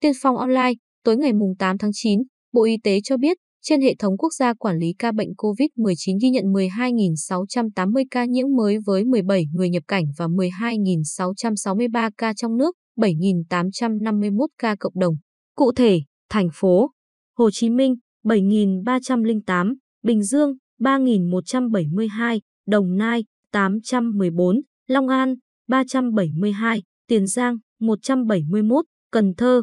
Tiên phong online, tối ngày 8 tháng 9, Bộ Y tế cho biết trên hệ thống quốc gia quản lý ca bệnh COVID-19 ghi nhận 12.680 ca nhiễm mới với 17 người nhập cảnh và 12.663 ca trong nước, 7.851 ca cộng đồng. Cụ thể, thành phố Hồ Chí Minh 7.308, Bình Dương 3.172, Đồng Nai 814, Long An 372, Tiền Giang 171, Cần Thơ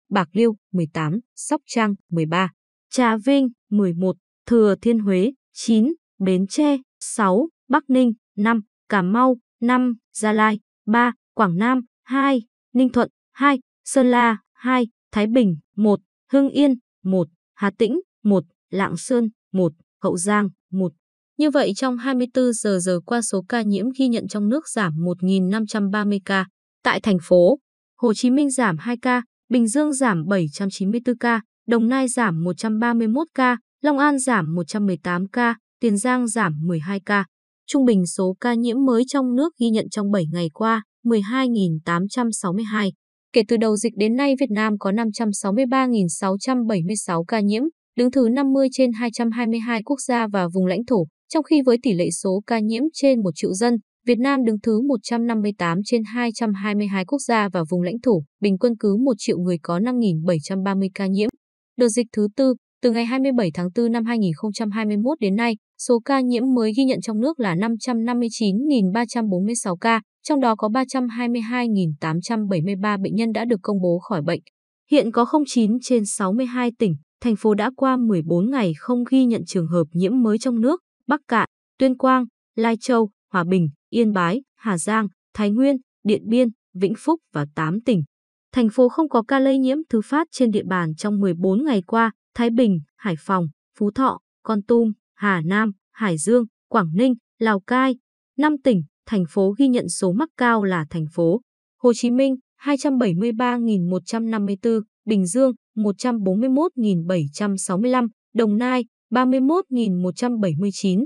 Bạc Liêu 18, Sóc Trăng 13, Trà Vinh 11, Thừa Thiên Huế 9, Bến Tre 6, Bắc Ninh 5, Cà Mau 5, Gia Lai 3, Quảng Nam 2, Ninh Thuận 2, Sơn La 2, Thái Bình 1, Hưng Yên 1, Hà Tĩnh 1, Lạng Sơn 1, Hậu Giang 1. Như vậy trong 24 giờ giờ qua số ca nhiễm ghi nhận trong nước giảm 1.530 ca. Tại thành phố, Hồ Chí Minh giảm 2 ca, Bình Dương giảm 794 ca, Đồng Nai giảm 131 ca, Long An giảm 118 ca, Tiền Giang giảm 12 ca. Trung bình số ca nhiễm mới trong nước ghi nhận trong 7 ngày qua 12.862. Kể từ đầu dịch đến nay, Việt Nam có 563.676 ca nhiễm, đứng thứ 50 trên 222 quốc gia và vùng lãnh thổ, trong khi với tỷ lệ số ca nhiễm trên 1 triệu dân, Việt Nam đứng thứ 158 trên 222 quốc gia và vùng lãnh thổ, bình quân cứ 1 triệu người có 5.730 ca nhiễm. Đợt dịch thứ tư, từ ngày 27 tháng 4 năm 2021 đến nay, số ca nhiễm mới ghi nhận trong nước là 559.346 ca, trong đó có 322.873 bệnh nhân đã được công bố khỏi bệnh. Hiện có 09 trên 62 tỉnh, thành phố đã qua 14 ngày không ghi nhận trường hợp nhiễm mới trong nước, Bắc Cạn, Tuyên Quang, Lai Châu, Hòa Bình, Yên Bái, Hà Giang, Thái Nguyên, Điện Biên, Vĩnh Phúc và 8 tỉnh. Thành phố không có ca lây nhiễm thứ phát trên địa bàn trong 14 ngày qua, Thái Bình, Hải Phòng, Phú Thọ, Con Tum, Hà Nam, Hải Dương, Quảng Ninh, Lào Cai. 5 tỉnh, thành phố ghi nhận số mắc cao là thành phố Hồ Chí Minh 273.154, Bình Dương 141.765, Đồng Nai 31.179,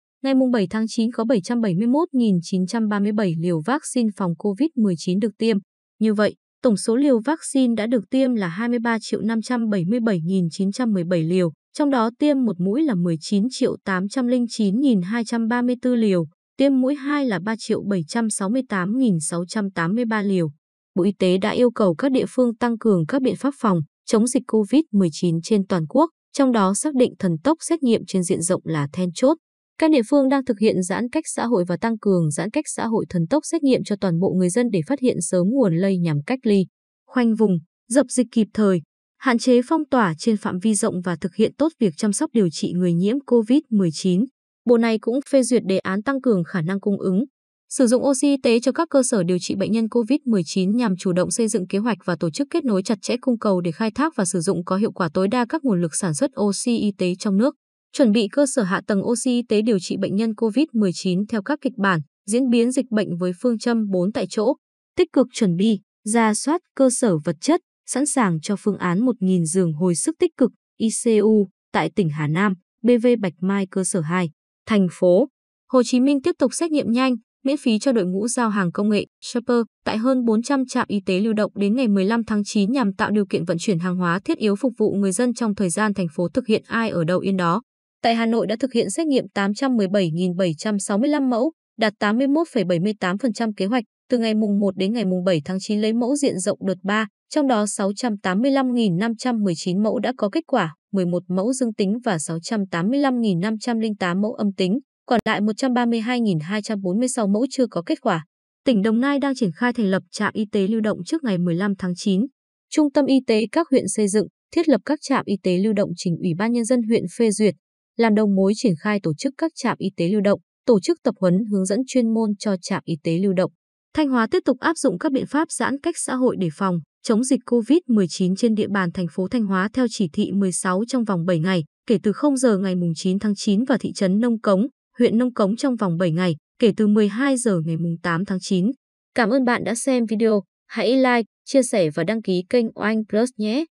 Ngày 7 tháng 9 có 771.937 liều vaccine phòng COVID-19 được tiêm. Như vậy, tổng số liều vaccine đã được tiêm là 23.577.917 liều, trong đó tiêm một mũi là 19.809.234 liều, tiêm mũi 2 là 3.768.683 liều. Bộ Y tế đã yêu cầu các địa phương tăng cường các biện pháp phòng, chống dịch COVID-19 trên toàn quốc, trong đó xác định thần tốc xét nghiệm trên diện rộng là then chốt. Các địa phương đang thực hiện giãn cách xã hội và tăng cường giãn cách xã hội thần tốc xét nghiệm cho toàn bộ người dân để phát hiện sớm nguồn lây nhằm cách ly, khoanh vùng, dập dịch kịp thời, hạn chế phong tỏa trên phạm vi rộng và thực hiện tốt việc chăm sóc điều trị người nhiễm COVID-19. Bộ này cũng phê duyệt đề án tăng cường khả năng cung ứng, sử dụng oxy y tế cho các cơ sở điều trị bệnh nhân COVID-19 nhằm chủ động xây dựng kế hoạch và tổ chức kết nối chặt chẽ cung cầu để khai thác và sử dụng có hiệu quả tối đa các nguồn lực sản xuất oxy y tế trong nước chuẩn bị cơ sở hạ tầng oxy y tế điều trị bệnh nhân COVID-19 theo các kịch bản, diễn biến dịch bệnh với phương châm 4 tại chỗ, tích cực chuẩn bị, ra soát cơ sở vật chất, sẵn sàng cho phương án 1.000 giường hồi sức tích cực ICU tại tỉnh Hà Nam, BV Bạch Mai cơ sở 2, thành phố. Hồ Chí Minh tiếp tục xét nghiệm nhanh, miễn phí cho đội ngũ giao hàng công nghệ shipper tại hơn 400 trạm y tế lưu động đến ngày 15 tháng 9 nhằm tạo điều kiện vận chuyển hàng hóa thiết yếu phục vụ người dân trong thời gian thành phố thực hiện ai ở đâu yên đó tại Hà Nội đã thực hiện xét nghiệm 817.765 mẫu, đạt 81,78% kế hoạch, từ ngày mùng 1 đến ngày mùng 7 tháng 9 lấy mẫu diện rộng đợt 3, trong đó 685.519 mẫu đã có kết quả, 11 mẫu dương tính và 685.508 mẫu âm tính, còn lại 132.246 mẫu chưa có kết quả. Tỉnh Đồng Nai đang triển khai thành lập trạm y tế lưu động trước ngày 15 tháng 9. Trung tâm y tế các huyện xây dựng, thiết lập các trạm y tế lưu động trình Ủy ban nhân dân huyện phê duyệt, làm đầu mối triển khai tổ chức các trạm y tế lưu động, tổ chức tập huấn hướng dẫn chuyên môn cho trạm y tế lưu động. Thanh Hóa tiếp tục áp dụng các biện pháp giãn cách xã hội để phòng, chống dịch COVID-19 trên địa bàn thành phố Thanh Hóa theo chỉ thị 16 trong vòng 7 ngày, kể từ 0 giờ ngày 9 tháng 9 và thị trấn Nông Cống, huyện Nông Cống trong vòng 7 ngày, kể từ 12 giờ ngày 8 tháng 9. Cảm ơn bạn đã xem video. Hãy like, chia sẻ và đăng ký kênh Oanh Plus nhé!